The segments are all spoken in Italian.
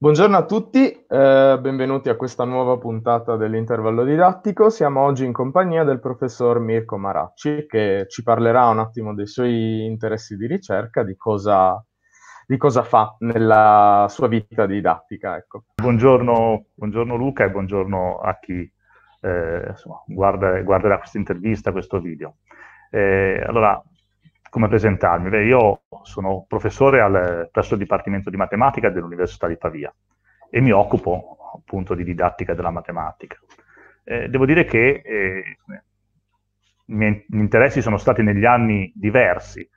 Buongiorno a tutti, eh, benvenuti a questa nuova puntata dell'intervallo didattico. Siamo oggi in compagnia del professor Mirko Maracci che ci parlerà un attimo dei suoi interessi di ricerca, di cosa, di cosa fa nella sua vita didattica. Ecco. Buongiorno, buongiorno, Luca e buongiorno a chi eh, insomma, guarda, guarderà questa intervista, questo video. Eh, allora, come presentarmi? Beh, io sono professore al, presso il Dipartimento di Matematica dell'Università di Pavia e mi occupo appunto di didattica della matematica. Eh, devo dire che eh, i miei interessi sono stati negli anni diversi,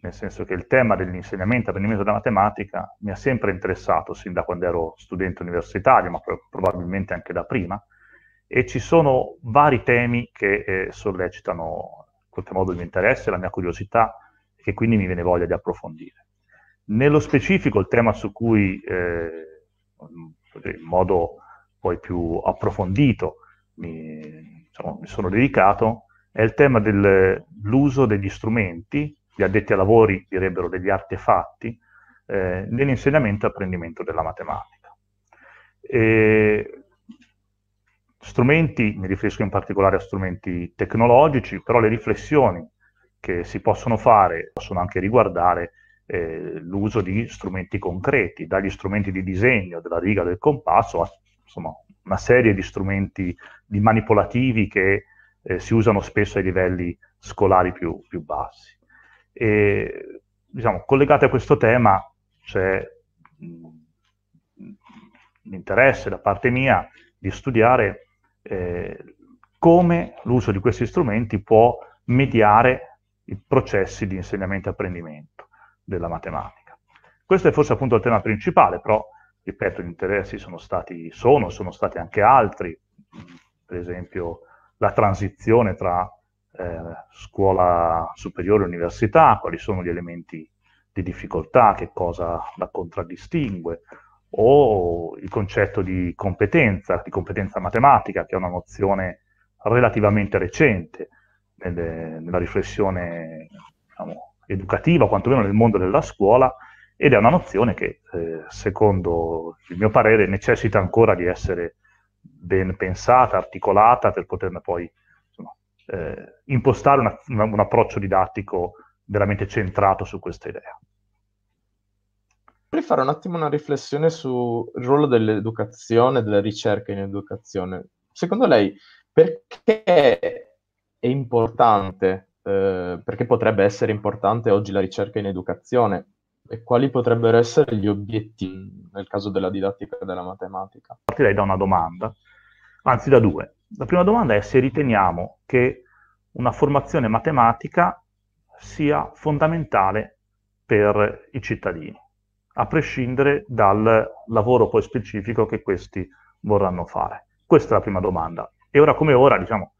nel senso che il tema dell'insegnamento e apprendimento della matematica mi ha sempre interessato sin da quando ero studente universitario, ma pro probabilmente anche da prima, e ci sono vari temi che eh, sollecitano qualche modo il mio interesse, la mia curiosità e che quindi mi viene voglia di approfondire. Nello specifico il tema su cui eh, in modo poi più approfondito mi, diciamo, mi sono dedicato è il tema dell'uso degli strumenti, gli addetti a lavori direbbero degli artefatti, eh, nell'insegnamento e apprendimento della matematica. E Strumenti, mi riferisco in particolare a strumenti tecnologici, però le riflessioni che si possono fare possono anche riguardare eh, l'uso di strumenti concreti, dagli strumenti di disegno della riga del compasso a insomma, una serie di strumenti di manipolativi che eh, si usano spesso ai livelli scolari più, più bassi. E, diciamo, collegati a questo tema c'è l'interesse mm, da parte mia di studiare eh, come l'uso di questi strumenti può mediare i processi di insegnamento e apprendimento della matematica. Questo è forse appunto il tema principale, però ripeto, gli interessi sono stati, sono, sono stati anche altri, per esempio la transizione tra eh, scuola superiore e università, quali sono gli elementi di difficoltà, che cosa la contraddistingue, o il concetto di competenza, di competenza matematica, che è una nozione relativamente recente nelle, nella riflessione diciamo, educativa, quantomeno nel mondo della scuola, ed è una nozione che, eh, secondo il mio parere, necessita ancora di essere ben pensata, articolata, per poterne poi insomma, eh, impostare una, un approccio didattico veramente centrato su questa idea. Vorrei fare un attimo una riflessione sul ruolo dell'educazione, della ricerca in educazione. Secondo lei, perché è importante, eh, perché potrebbe essere importante oggi la ricerca in educazione e quali potrebbero essere gli obiettivi nel caso della didattica della matematica? Partirei da una domanda, anzi da due. La prima domanda è se riteniamo che una formazione matematica sia fondamentale per i cittadini a prescindere dal lavoro poi specifico che questi vorranno fare. Questa è la prima domanda. E ora come ora, diciamo,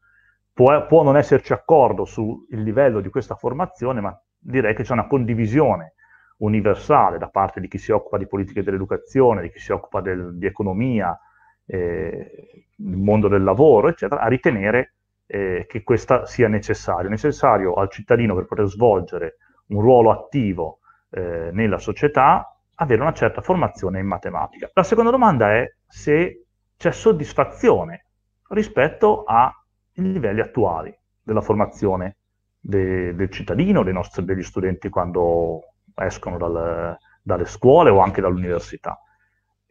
può, può non esserci accordo sul livello di questa formazione, ma direi che c'è una condivisione universale da parte di chi si occupa di politiche dell'educazione, di chi si occupa del, di economia, eh, il mondo del lavoro, eccetera, a ritenere eh, che questa sia necessaria. Necessario al cittadino per poter svolgere un ruolo attivo eh, nella società, avere una certa formazione in matematica. La seconda domanda è se c'è soddisfazione rispetto ai livelli attuali della formazione de, del cittadino, nostri, degli studenti quando escono dal, dalle scuole o anche dall'università.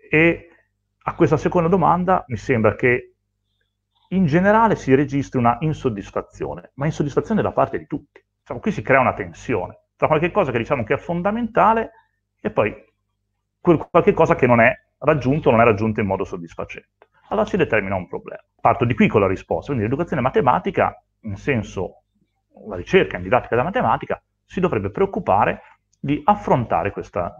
E a questa seconda domanda mi sembra che in generale si registri una insoddisfazione, ma insoddisfazione da parte di tutti. Diciamo, qui si crea una tensione tra qualche cosa che diciamo che è fondamentale e poi qualche cosa che non è raggiunto, non è raggiunto in modo soddisfacente. Allora si determina un problema. Parto di qui con la risposta, quindi l'educazione matematica, in senso la ricerca in didattica della matematica, si dovrebbe preoccupare di affrontare questa,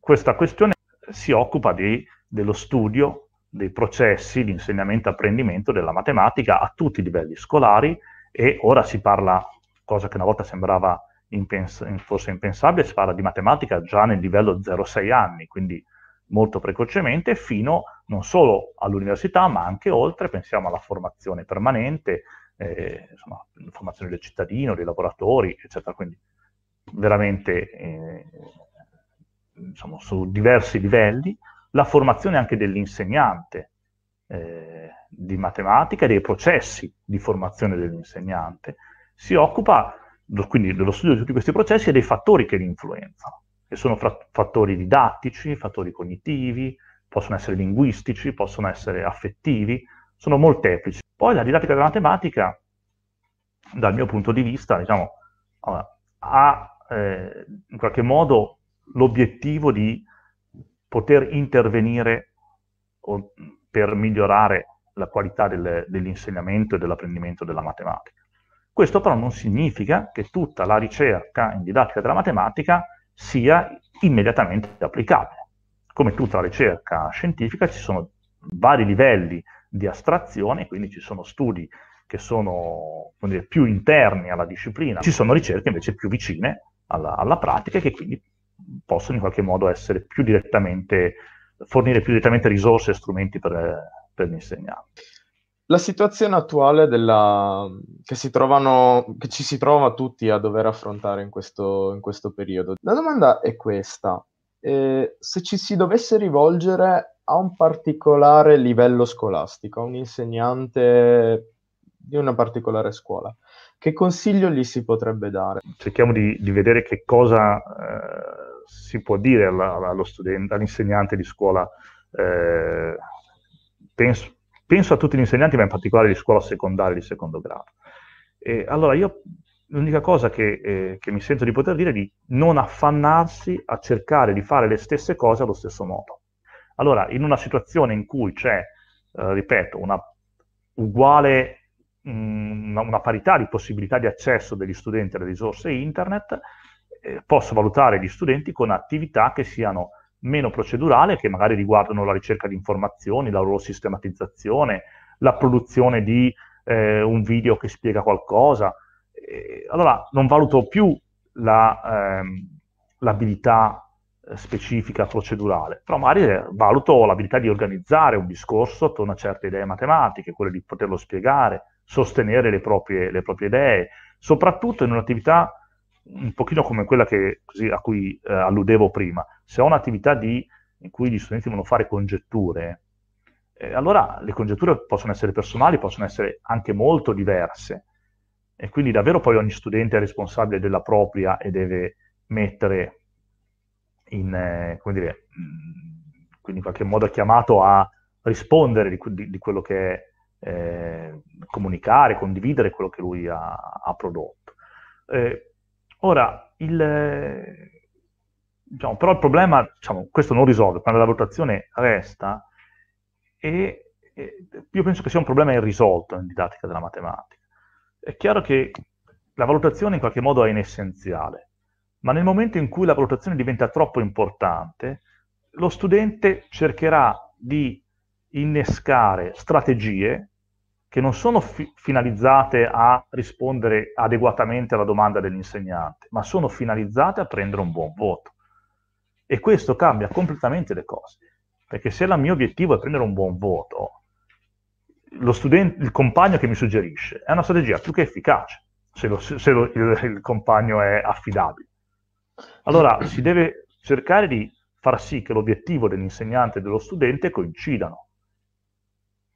questa questione, si occupa di, dello studio dei processi di insegnamento e apprendimento della matematica a tutti i livelli scolari e ora si parla, cosa che una volta sembrava impens- fosse impensabile, si parla di matematica già nel livello 0-6 anni, quindi molto precocemente, fino non solo all'università ma anche oltre, pensiamo alla formazione permanente, eh, insomma, formazione del cittadino, dei lavoratori, eccetera. Quindi veramente eh, insomma, su diversi livelli, la formazione anche dell'insegnante eh, di matematica e dei processi di formazione dell'insegnante si occupa quindi dello studio di tutti questi processi e dei fattori che li influenzano, che sono fra- fattori didattici, fattori cognitivi, possono essere linguistici, possono essere affettivi, sono molteplici. Poi la didattica della matematica, dal mio punto di vista, diciamo, ha eh, in qualche modo l'obiettivo di poter intervenire per migliorare la qualità del, dell'insegnamento e dell'apprendimento della matematica. Questo però non significa che tutta la ricerca in didattica della matematica sia immediatamente applicabile. Come tutta la ricerca scientifica ci sono vari livelli di astrazione, quindi ci sono studi che sono dire, più interni alla disciplina, ci sono ricerche invece più vicine alla, alla pratica e che quindi possono in qualche modo più fornire più direttamente risorse e strumenti per, per insegnanti. La situazione attuale della, che, si trovano, che, ci si trova tutti a dover affrontare in questo, in questo periodo. La domanda è questa. Eh, se ci si dovesse rivolgere a un particolare livello scolastico, a un insegnante di una particolare scuola, che consiglio gli si potrebbe dare? Cerchiamo di, di vedere che cosa eh, si può dire alla, allo studente, all'insegnante di scuola. Eh, penso, penso a tutti gli insegnanti, ma in particolare di scuola secondaria e di secondo grado. Eh, allora, io l'unica cosa che, eh, che, mi sento di poter dire è di non affannarsi a cercare di fare le stesse cose allo stesso modo. Allora, in una situazione in cui c'è, eh, ripeto, una uguale, una, mm, una parità di possibilità di accesso degli studenti alle risorse internet, eh, posso valutare gli studenti con attività che siano meno procedurale che magari riguardano la ricerca di informazioni, la loro sistematizzazione, la produzione di eh, un video che spiega qualcosa. E allora non valuto più la, ehm, l'abilità eh, specifica procedurale, però magari eh, valuto l'abilità di organizzare un discorso attorno a certe idee matematiche, quelle di poterlo spiegare, sostenere le proprie, le proprie idee, soprattutto in un'attività un pochino come quella che, così, a cui eh, alludevo prima, se ho un'attività di, in cui gli studenti devono fare congetture, eh, allora le congetture possono essere personali, possono essere anche molto diverse e quindi davvero poi ogni studente è responsabile della propria e deve mettere in, eh, come dire, mm, quindi in qualche modo è chiamato a rispondere di, di, di quello che è eh, comunicare, condividere quello che lui ha, ha prodotto. Eh, Ora, il, diciamo, però il problema, diciamo, questo non risolve, quando la valutazione resta, e, e, io penso che sia un problema irrisolto in didattica della matematica. È chiaro che la valutazione in qualche modo è inessenziale, ma nel momento in cui la valutazione diventa troppo importante, lo studente cercherà di innescare strategie che non sono fi- finalizzate a rispondere adeguatamente alla domanda dell'insegnante, ma sono finalizzate a prendere un buon voto. E questo cambia completamente le cose, perché se il mio obiettivo è prendere un buon voto, studente, il compagno che mi suggerisce è una strategia più che efficace, se, lo, se lo, il, il compagno è affidabile. Allora si deve cercare di far sì che l'obiettivo dell'insegnante e dello studente coincidano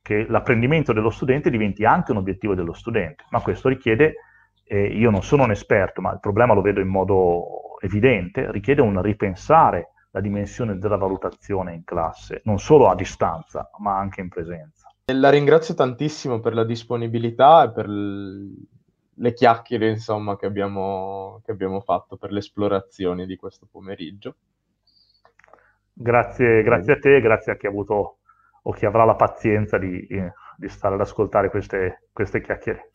che l'apprendimento dello studente diventi anche un obiettivo dello studente, ma questo richiede, eh, io non sono un esperto, ma il problema lo vedo in modo evidente, richiede un ripensare la dimensione della valutazione in classe, non solo a distanza, ma anche in presenza. La ringrazio tantissimo per la disponibilità e per le chiacchiere insomma, che, abbiamo, che abbiamo fatto, per le esplorazioni di questo pomeriggio. Grazie, grazie a te, grazie a chi ha avuto o chi avrà la pazienza di, eh, di stare ad ascoltare queste, queste chiacchiere.